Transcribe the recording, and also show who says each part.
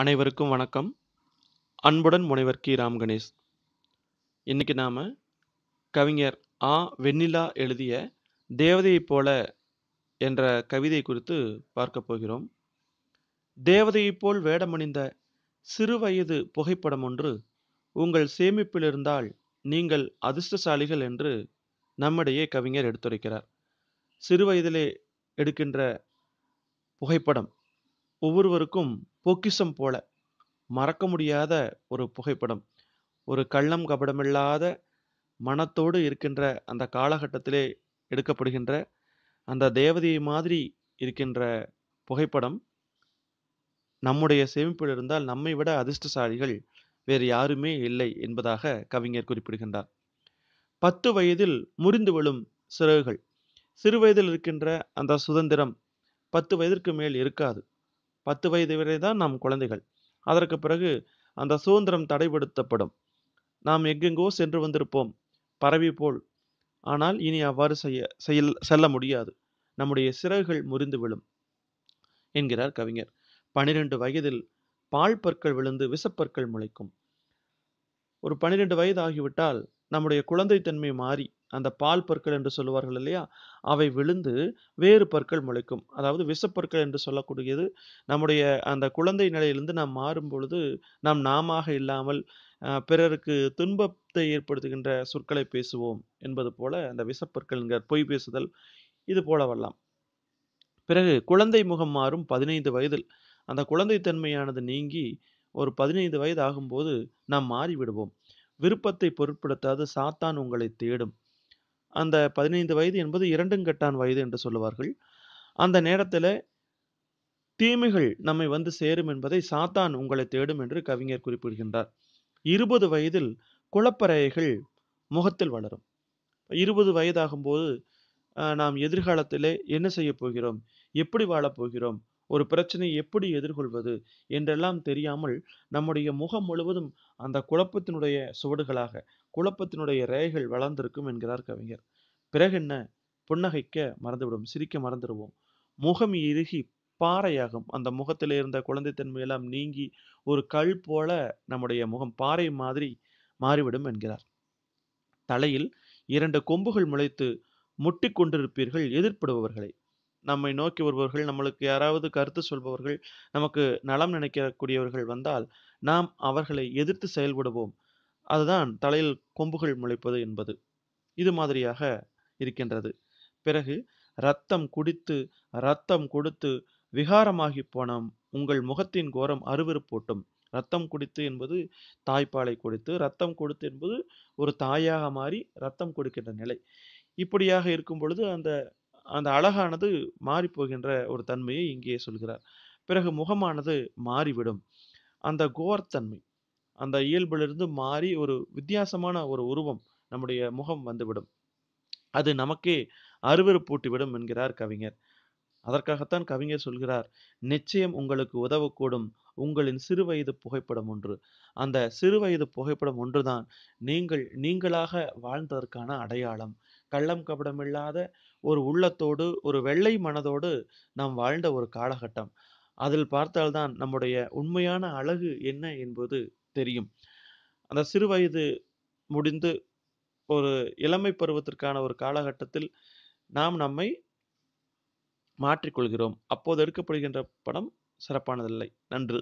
Speaker 1: அனைவருக்கும் வணக்கம் அன்புடன் முனைவர் கி ராம் கணேஷ் இன்னைக்கு நாம் கவிஞர் ஆ வெண்ணிலா எழுதிய தேவதையைப் போல என்ற கவிதை குறித்து பார்க்க போகிறோம் தேவதையைப் போல் வேடமணிந்த சிறுவயது புகைப்படம் ஒன்று உங்கள் சேமிப்பில் இருந்தால் நீங்கள் அதிர்ஷ்டசாலிகள் என்று நம்மிடையே கவிஞர் எடுத்துரைக்கிறார் சிறுவயதிலே எடுக்கின்ற புகைப்படம் ஒவ்வொருவருக்கும் பொக்கிஷம் போல மறக்க முடியாத ஒரு புகைப்படம் ஒரு கள்ளம் கபடமில்லாத மனத்தோடு இருக்கின்ற அந்த காலகட்டத்திலே எடுக்கப்படுகின்ற அந்த தேவதையை மாதிரி இருக்கின்ற புகைப்படம் நம்முடைய சேமிப்பில் இருந்தால் நம்மை விட அதிர்ஷ்டசாலிகள் வேறு யாருமே இல்லை என்பதாக கவிஞர் குறிப்பிடுகின்றார் பத்து வயதில் முறிந்து விழும் சிறகுகள் சிறு வயதில் இருக்கின்ற அந்த சுதந்திரம் பத்து வயதிற்கு மேல் இருக்காது பத்து வயது வரை தான் நாம் குழந்தைகள் அதற்கு பிறகு அந்த சுதந்திரம் தடைபடுத்தப்படும் நாம் எங்கெங்கோ சென்று வந்திருப்போம் பரவி போல் ஆனால் இனி அவ்வாறு செய்ய செயல் செல்ல முடியாது நம்முடைய சிறகுகள் முறிந்து விழும் என்கிறார் கவிஞர் பனிரெண்டு வயதில் பால் பற்கள் விழுந்து விசப்பற்கள் முளைக்கும் ஒரு பனிரெண்டு வயது ஆகிவிட்டால் நம்முடைய குழந்தைத்தன்மை மாறி அந்த பால் பற்கள் என்று சொல்லுவார்கள் இல்லையா அவை விழுந்து வேறு பற்கள் முளைக்கும் அதாவது விஷப்பற்கள் என்று சொல்லக்கூடியது நம்முடைய அந்த குழந்தை நிலையிலிருந்து நாம் மாறும் பொழுது நாம் நாம இல்லாமல் பிறருக்கு துன்பத்தை ஏற்படுத்துகின்ற சொற்களை பேசுவோம் என்பது போல அந்த விஷப்பற்கள் என்கிற பொய் பேசுதல் இது போல வரலாம் பிறகு குழந்தை முகம் மாறும் பதினைந்து வயதில் அந்த குழந்தை தன்மையானது நீங்கி ஒரு பதினைந்து வயது ஆகும்போது நாம் மாறிவிடுவோம் விருப்பத்தை பொருட்படுத்தாது சாத்தான் உங்களை தேடும் அந்த பதினைந்து வயது என்பது இரண்டும் கெட்டான் வயது என்று சொல்லுவார்கள். அந்த நேரத்தில் தீமைகள் நம்மை வந்து சேரும் என்பதை சாத்தான் உங்களை தேடும் என்று கவிஞர் குறிப்பிடுகின்றார். இருபது வயதில் குளப்பறைகள் முகத்தில் வளரும். இருபது வயதாகும்போது நாம் எதிர்காலத்திலே என்ன செய்ய போகிறோம்? எப்படி வாழப் போகிறோம்? ஒரு பிரச்சனையை எப்படி எதிர்கொள்வது? என்றெல்லாம் தெரியாமல் நம்முடைய முகம் முழுவதும் அந்த குழப்பத்தினுடைய சுவடுகளாக குழப்பத்தினுடைய ரேகைகள் வளர்ந்திருக்கும் என்கிறார் கவிஞர் பிறகு என்ன புன்னகைக்க மறந்துவிடும் சிரிக்க மறந்துடுவோம் முகம் இறுகி பாறையாகும் அந்த முகத்தில் இருந்த குழந்தைத்தன்மை எல்லாம் நீங்கி ஒரு கல் போல நம்முடைய முகம் பாறை மாதிரி மாறிவிடும் என்கிறார் தலையில் இரண்டு கொம்புகள் முளைத்து முட்டி கொண்டிருப்பீர்கள் எதிர்ப்படுபவர்களை நம்மை நோக்கி வருபவர்கள் நம்மளுக்கு யாராவது கருத்து சொல்பவர்கள் நமக்கு நலம் நினைக்கக்கூடியவர்கள் வந்தால் நாம் அவர்களை எதிர்த்து செயல்படுவோம் அதுதான் தலையில் கொம்புகள் முளைப்பது என்பது இது மாதிரியாக இருக்கின்றது பிறகு ரத்தம் குடித்து ரத்தம் கொடுத்து விகாரமாகி போனோம் உங்கள் முகத்தின் கோரம் போட்டும் ரத்தம் குடித்து என்பது தாய்ப்பாலை குடித்து ரத்தம் கொடுத்து என்பது ஒரு தாயாக மாறி ரத்தம் கொடுக்கின்ற நிலை இப்படியாக இருக்கும் பொழுது அந்த அந்த அழகானது மாறி போகின்ற ஒரு தன்மையை இங்கே சொல்கிறார் பிறகு முகமானது மாறிவிடும் அந்த கோர்த்தன்மை அந்த இயல்பிலிருந்து மாறி ஒரு வித்தியாசமான ஒரு உருவம் நம்முடைய முகம் வந்துவிடும் அது நமக்கே அருவறுப்பூட்டிவிடும் என்கிறார் கவிஞர் அதற்காகத்தான் கவிஞர் சொல்கிறார் நிச்சயம் உங்களுக்கு உதவக்கூடும் உங்களின் சிறுவயது புகைப்படம் ஒன்று அந்த சிறுவயது புகைப்படம் ஒன்றுதான் நீங்கள் நீங்களாக வாழ்ந்ததற்கான அடையாளம் கள்ளம் கபடமில்லாத ஒரு உள்ளத்தோடு ஒரு வெள்ளை மனதோடு நாம் வாழ்ந்த ஒரு காலகட்டம் அதில் பார்த்தால்தான் நம்முடைய உண்மையான அழகு என்ன என்பது தெரியும் அந்த சிறு வயது முடிந்து ஒரு இளமை பருவத்திற்கான ஒரு காலகட்டத்தில் நாம் நம்மை மாற்றிக்கொள்கிறோம் அப்போது எடுக்கப்படுகின்ற படம் சிறப்பானதில்லை நன்று